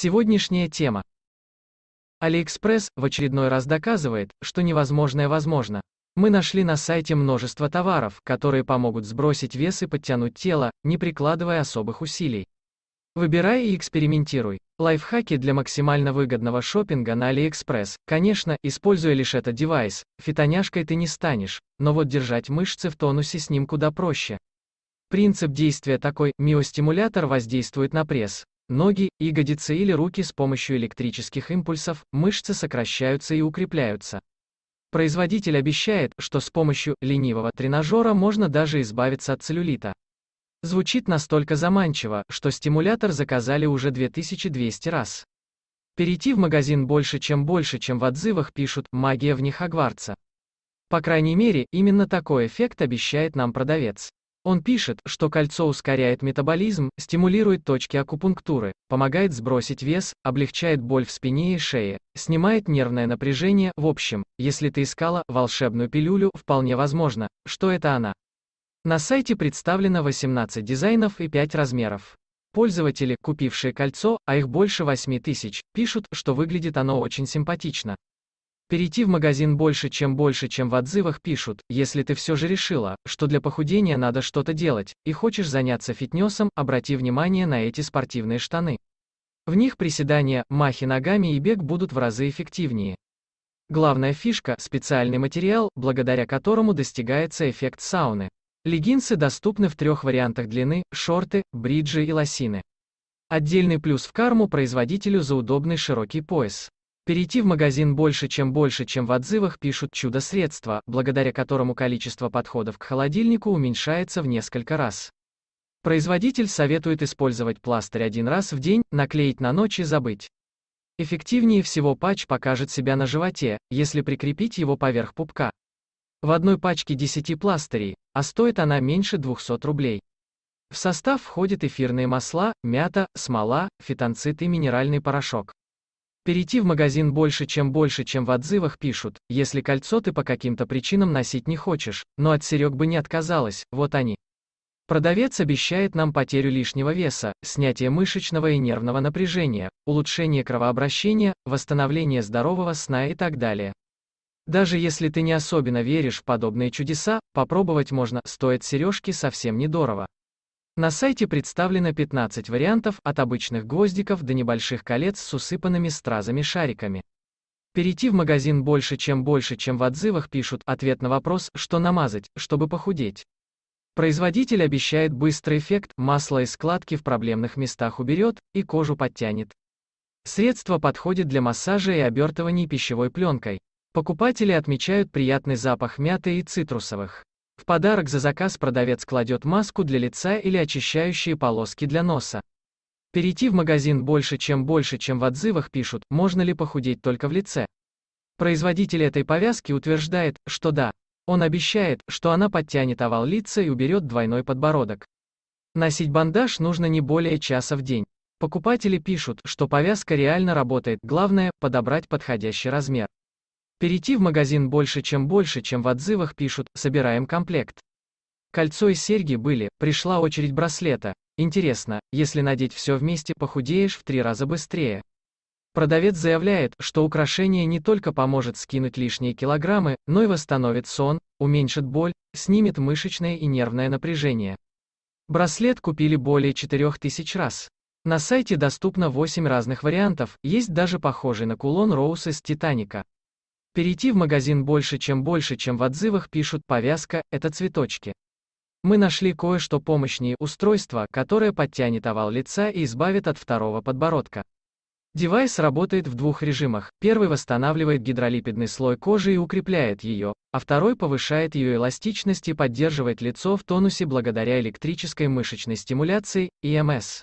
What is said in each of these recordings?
Сегодняшняя тема. Алиэкспресс в очередной раз доказывает, что невозможное возможно. Мы нашли на сайте множество товаров, которые помогут сбросить вес и подтянуть тело, не прикладывая особых усилий. Выбирай и экспериментируй. Лайфхаки для максимально выгодного шопинга на Алиэкспресс. Конечно, используя лишь этот девайс, фитоняшкой ты не станешь, но вот держать мышцы в тонусе с ним куда проще. Принцип действия такой, миостимулятор воздействует на пресс, ноги, ягодицы или руки с помощью электрических импульсов, мышцы сокращаются и укрепляются. Производитель обещает, что с помощью ленивого тренажера можно даже избавиться от целлюлита. Звучит настолько заманчиво, что стимулятор заказали уже 2200 раз. Перейти в магазин больше, чем больше, чем в отзывах пишут «магия в них агварца. По крайней мере, именно такой эффект обещает нам продавец. Он пишет, что кольцо ускоряет метаболизм, стимулирует точки акупунктуры, помогает сбросить вес, облегчает боль в спине и шее, снимает нервное напряжение. В общем, если ты искала волшебную пилюлю, вполне возможно, что это она. На сайте представлено 18 дизайнов и 5 размеров. Пользователи, купившие кольцо, а их больше 8 тысяч, пишут, что выглядит оно очень симпатично. Перейти в магазин больше, чем больше, чем в отзывах пишут, если ты все же решила, что для похудения надо что-то делать, и хочешь заняться фитнесом, обрати внимание на эти спортивные штаны. В них приседания, махи ногами и бег будут в разы эффективнее. Главная фишка – специальный материал, благодаря которому достигается эффект сауны. Легинсы доступны в трех вариантах длины – шорты, бриджи и лосины. Отдельный плюс в карму производителю за удобный широкий пояс. Перейти в магазин больше, чем больше, чем в отзывах пишут чудо-средство, благодаря которому количество подходов к холодильнику уменьшается в несколько раз. Производитель советует использовать пластырь один раз в день, наклеить на ночь и забыть. Эффективнее всего патч покажет себя на животе, если прикрепить его поверх пупка. В одной пачке 10 пластырей, а стоит она меньше 200 рублей. В состав входят эфирные масла, мята, смола, фитонцит и минеральный порошок. Перейти в магазин больше, чем больше, чем в отзывах пишут, если кольцо ты по каким-то причинам носить не хочешь, но от серег бы не отказалась, вот они. Продавец обещает нам потерю лишнего веса, снятие мышечного и нервного напряжения, улучшение кровообращения, восстановление здорового сна и так далее. Даже если ты не особенно веришь в подобные чудеса, попробовать можно, стоит сережки совсем недорого. На сайте представлено 15 вариантов от обычных гвоздиков до небольших колец с усыпанными стразами-шариками. Перейти в магазин больше, чем больше, чем в отзывах пишут, ответ на вопрос, что намазать, чтобы похудеть. Производитель обещает быстрый эффект, масло и складки в проблемных местах уберет, и кожу подтянет. Средство подходит для массажа и обертываний пищевой пленкой. Покупатели отмечают приятный запах мяты и цитрусовых. В подарок за заказ продавец кладет маску для лица или очищающие полоски для носа. Перейти в магазин больше, чем больше, чем в отзывах пишут, можно ли похудеть только в лице. Производитель этой повязки утверждает, что да. Он обещает, что она подтянет овал лица и уберет двойной подбородок. Носить бандаж нужно не более часа в день. Покупатели пишут, что повязка реально работает, главное – подобрать подходящий размер. Перейти в магазин больше, чем больше, чем в отзывах пишут, собираем комплект. Кольцо и серьги были, пришла очередь браслета. Интересно, если надеть все вместе, похудеешь в три раза быстрее. Продавец заявляет, что украшение не только поможет скинуть лишние килограммы, но и восстановит сон, уменьшит боль, снимет мышечное и нервное напряжение. Браслет купили более 4000 раз. На сайте доступно 8 разных вариантов, есть даже похожий на кулон Роуз из Титаника. Перейти в магазин больше, чем больше, чем в отзывах пишут повязка, это цветочки. Мы нашли кое-что помощнее устройство, которое подтянет овал лица и избавит от второго подбородка. Девайс работает в двух режимах. Первый восстанавливает гидролипидный слой кожи и укрепляет ее, а второй повышает ее эластичность и поддерживает лицо в тонусе благодаря электрической мышечной стимуляции, ИМС.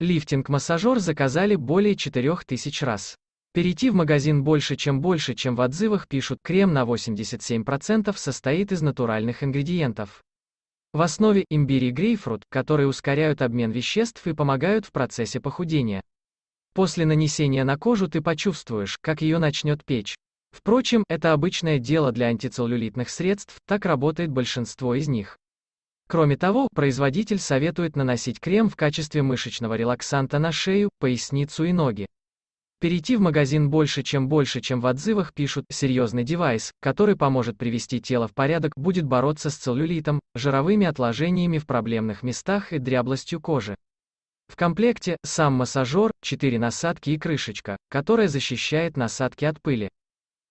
Эм Лифтинг-массажер заказали более 4000 раз. Перейти в магазин больше, чем больше, чем в отзывах пишут, крем на 87% состоит из натуральных ингредиентов. В основе имбирь и грейпфрут, которые ускоряют обмен веществ и помогают в процессе похудения. После нанесения на кожу ты почувствуешь, как ее начнет печь. Впрочем, это обычное дело для антицеллюлитных средств, так работает большинство из них. Кроме того, производитель советует наносить крем в качестве мышечного релаксанта на шею, поясницу и ноги. Перейти в магазин больше, чем больше, чем в отзывах пишут, серьезный девайс, который поможет привести тело в порядок, будет бороться с целлюлитом, жировыми отложениями в проблемных местах и дряблостью кожи. В комплекте сам массажер, 4 насадки и крышечка, которая защищает насадки от пыли.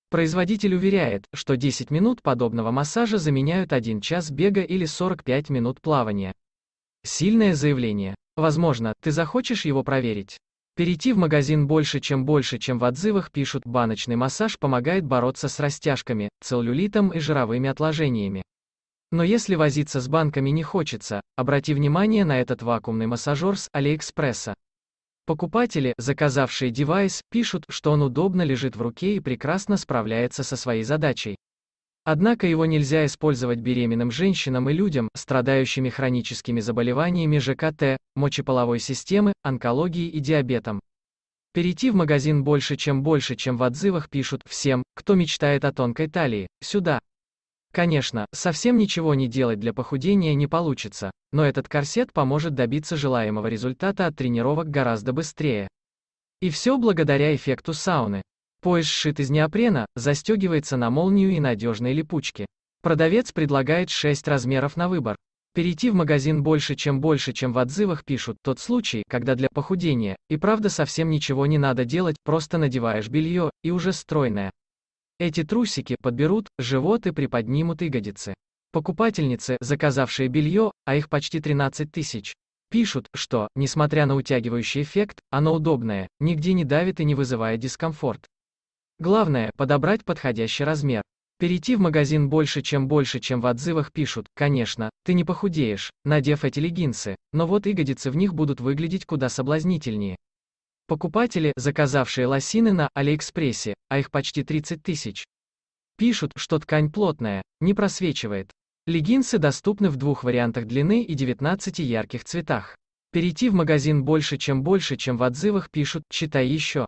Производитель уверяет, что 10 минут подобного массажа заменяют 1 час бега или 45 минут плавания. Сильное заявление. Возможно, ты захочешь его проверить. Перейти в магазин больше, чем больше, чем в отзывах пишут, баночный массаж помогает бороться с растяжками, целлюлитом и жировыми отложениями. Но если возиться с банками не хочется, обрати внимание на этот вакуумный массажер с Алиэкспресса. Покупатели, заказавшие девайс, пишут, что он удобно лежит в руке и прекрасно справляется со своей задачей. Однако его нельзя использовать беременным женщинам и людям, страдающими хроническими заболеваниями ЖКТ, мочеполовой системы, онкологией и диабетом. Перейти в магазин больше, чем больше, чем в отзывах пишут всем, кто мечтает о тонкой талии, сюда. Конечно, совсем ничего не делать для похудения не получится, но этот корсет поможет добиться желаемого результата от тренировок гораздо быстрее. И все благодаря эффекту сауны. Пояс сшит из неопрена, застегивается на молнию и надежной липучке. Продавец предлагает 6 размеров на выбор. Перейти в магазин больше, чем больше, чем в отзывах пишут, тот случай, когда для похудения, и правда совсем ничего не надо делать, просто надеваешь белье, и уже стройное. Эти трусики подберут, живот и приподнимут ягодицы. Покупательницы, заказавшие белье, а их почти 13 тысяч, пишут, что, несмотря на утягивающий эффект, оно удобное, нигде не давит и не вызывает дискомфорт. Главное – подобрать подходящий размер. Перейти в магазин больше, чем больше, чем в отзывах пишут, конечно, ты не похудеешь, надев эти леггинсы, но вот ягодицы в них будут выглядеть куда соблазнительнее. Покупатели, заказавшие лосины на Алиэкспрессе, а их почти 30 тысяч, пишут, что ткань плотная, не просвечивает. Леггинсы доступны в двух вариантах длины и 19 ярких цветах. Перейти в магазин больше, чем больше, чем в отзывах пишут, читай еще.